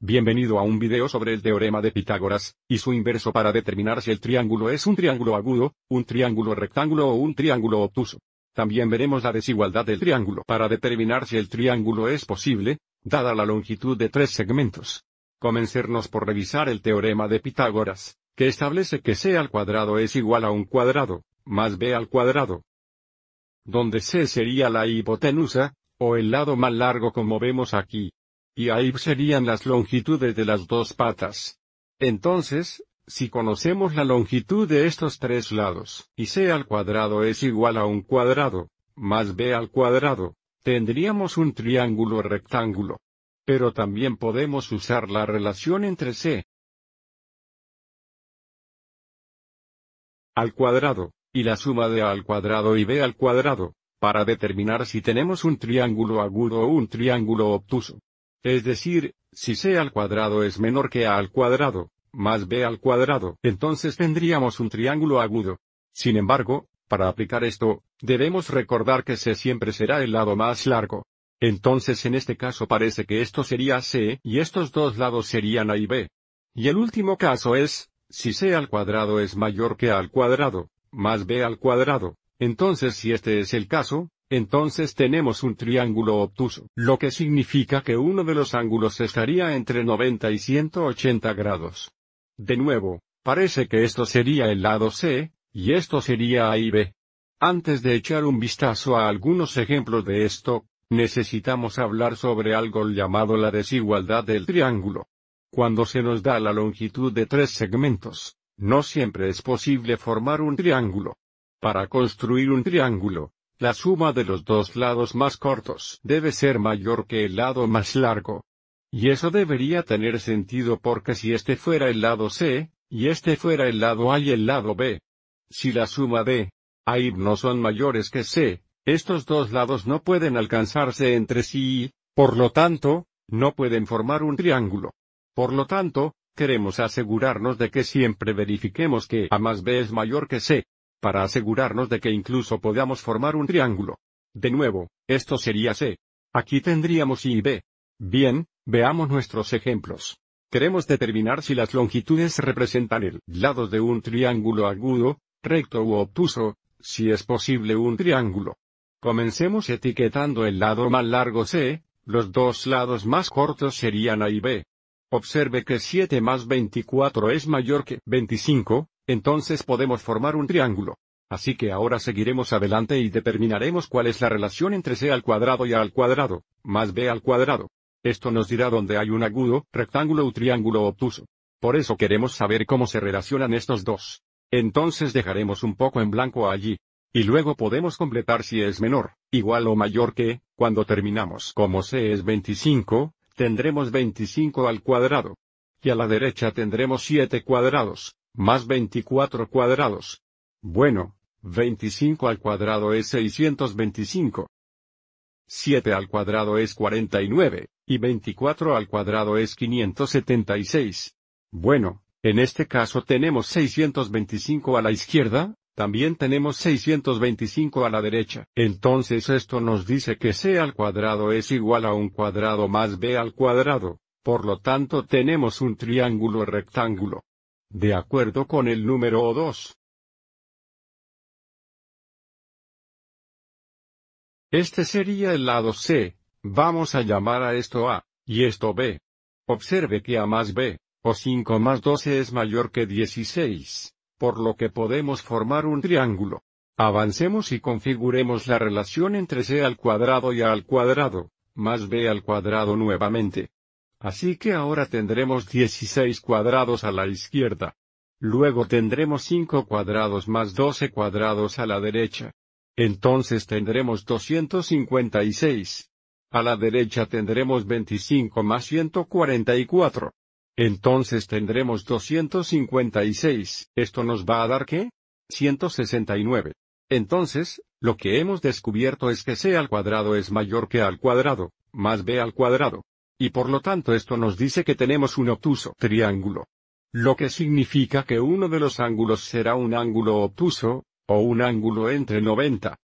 Bienvenido a un video sobre el teorema de Pitágoras, y su inverso para determinar si el triángulo es un triángulo agudo, un triángulo rectángulo o un triángulo obtuso. También veremos la desigualdad del triángulo para determinar si el triángulo es posible, dada la longitud de tres segmentos. Comencernos por revisar el teorema de Pitágoras, que establece que c al cuadrado es igual a un cuadrado, más b al cuadrado. Donde c sería la hipotenusa, o el lado más largo como vemos aquí y ahí serían las longitudes de las dos patas. Entonces, si conocemos la longitud de estos tres lados, y c al cuadrado es igual a un cuadrado, más b al cuadrado, tendríamos un triángulo rectángulo. Pero también podemos usar la relación entre c al cuadrado, y la suma de a al cuadrado y b al cuadrado, para determinar si tenemos un triángulo agudo o un triángulo obtuso. Es decir, si c al cuadrado es menor que a al cuadrado, más b al cuadrado, entonces tendríamos un triángulo agudo. Sin embargo, para aplicar esto, debemos recordar que c siempre será el lado más largo. Entonces en este caso parece que esto sería c y estos dos lados serían a y b. Y el último caso es, si c al cuadrado es mayor que a al cuadrado, más b al cuadrado, entonces si este es el caso, entonces tenemos un triángulo obtuso, lo que significa que uno de los ángulos estaría entre 90 y 180 grados. De nuevo, parece que esto sería el lado C, y esto sería A y B. Antes de echar un vistazo a algunos ejemplos de esto, necesitamos hablar sobre algo llamado la desigualdad del triángulo. Cuando se nos da la longitud de tres segmentos, no siempre es posible formar un triángulo. Para construir un triángulo, la suma de los dos lados más cortos debe ser mayor que el lado más largo. Y eso debería tener sentido porque si este fuera el lado C, y este fuera el lado A y el lado B. Si la suma de A y B no son mayores que C, estos dos lados no pueden alcanzarse entre sí y, por lo tanto, no pueden formar un triángulo. Por lo tanto, queremos asegurarnos de que siempre verifiquemos que A más B es mayor que C para asegurarnos de que incluso podamos formar un triángulo. De nuevo, esto sería C. Aquí tendríamos I y B. Bien, veamos nuestros ejemplos. Queremos determinar si las longitudes representan el lado de un triángulo agudo, recto u obtuso, si es posible un triángulo. Comencemos etiquetando el lado más largo C, los dos lados más cortos serían A y B. Observe que 7 más 24 es mayor que 25, entonces podemos formar un triángulo. Así que ahora seguiremos adelante y determinaremos cuál es la relación entre c al cuadrado y a al cuadrado, más b al cuadrado. Esto nos dirá dónde hay un agudo, rectángulo o triángulo obtuso. Por eso queremos saber cómo se relacionan estos dos. Entonces dejaremos un poco en blanco allí. Y luego podemos completar si es menor, igual o mayor que, cuando terminamos como c es 25, tendremos 25 al cuadrado. Y a la derecha tendremos 7 cuadrados, más 24 cuadrados. Bueno, 25 al cuadrado es 625. 7 al cuadrado es 49, y 24 al cuadrado es 576. Bueno, en este caso tenemos 625 a la izquierda, también tenemos 625 a la derecha. Entonces esto nos dice que c al cuadrado es igual a un cuadrado más b al cuadrado. Por lo tanto tenemos un triángulo rectángulo de acuerdo con el número 2. Este sería el lado C, vamos a llamar a esto A, y esto B. Observe que A más B, o 5 más 12 es mayor que 16, por lo que podemos formar un triángulo. Avancemos y configuremos la relación entre C al cuadrado y A al cuadrado, más B al cuadrado nuevamente. Así que ahora tendremos 16 cuadrados a la izquierda. Luego tendremos 5 cuadrados más 12 cuadrados a la derecha. Entonces tendremos 256. A la derecha tendremos 25 más 144. Entonces tendremos 256. Esto nos va a dar qué? 169. Entonces, lo que hemos descubierto es que c al cuadrado es mayor que al cuadrado, más b al cuadrado. Y por lo tanto esto nos dice que tenemos un obtuso triángulo. Lo que significa que uno de los ángulos será un ángulo obtuso, o un ángulo entre 90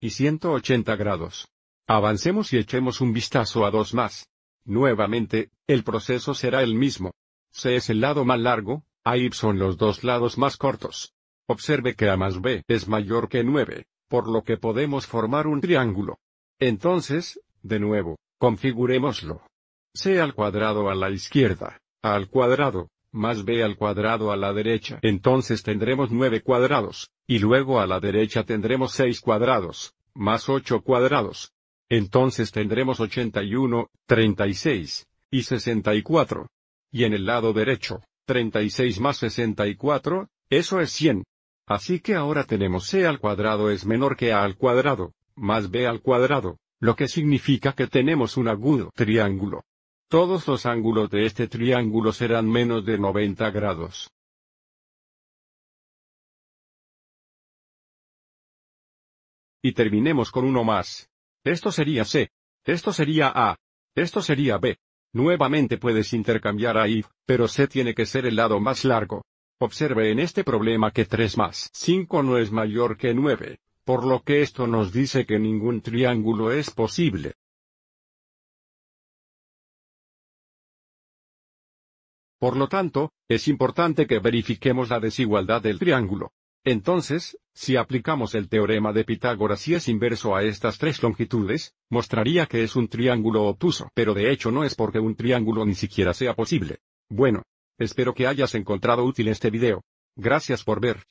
y 180 grados. Avancemos y echemos un vistazo a dos más. Nuevamente, el proceso será el mismo. C es el lado más largo, A y son los dos lados más cortos. Observe que A más B es mayor que 9 por lo que podemos formar un triángulo. Entonces, de nuevo, configurémoslo. C al cuadrado a la izquierda, A al cuadrado, más B al cuadrado a la derecha. Entonces tendremos 9 cuadrados, y luego a la derecha tendremos 6 cuadrados, más 8 cuadrados. Entonces tendremos 81, 36, y 64. Y en el lado derecho, 36 más 64, eso es 100. Así que ahora tenemos c al cuadrado es menor que a al cuadrado, más b al cuadrado, lo que significa que tenemos un agudo triángulo. Todos los ángulos de este triángulo serán menos de 90 grados. Y terminemos con uno más. Esto sería C. Esto sería A. Esto sería B. Nuevamente puedes intercambiar A y, pero C tiene que ser el lado más largo. Observe en este problema que 3 más 5 no es mayor que 9, por lo que esto nos dice que ningún triángulo es posible. Por lo tanto, es importante que verifiquemos la desigualdad del triángulo. Entonces, si aplicamos el teorema de Pitágoras y es inverso a estas tres longitudes, mostraría que es un triángulo obtuso, pero de hecho no es porque un triángulo ni siquiera sea posible. Bueno, Espero que hayas encontrado útil este video. Gracias por ver.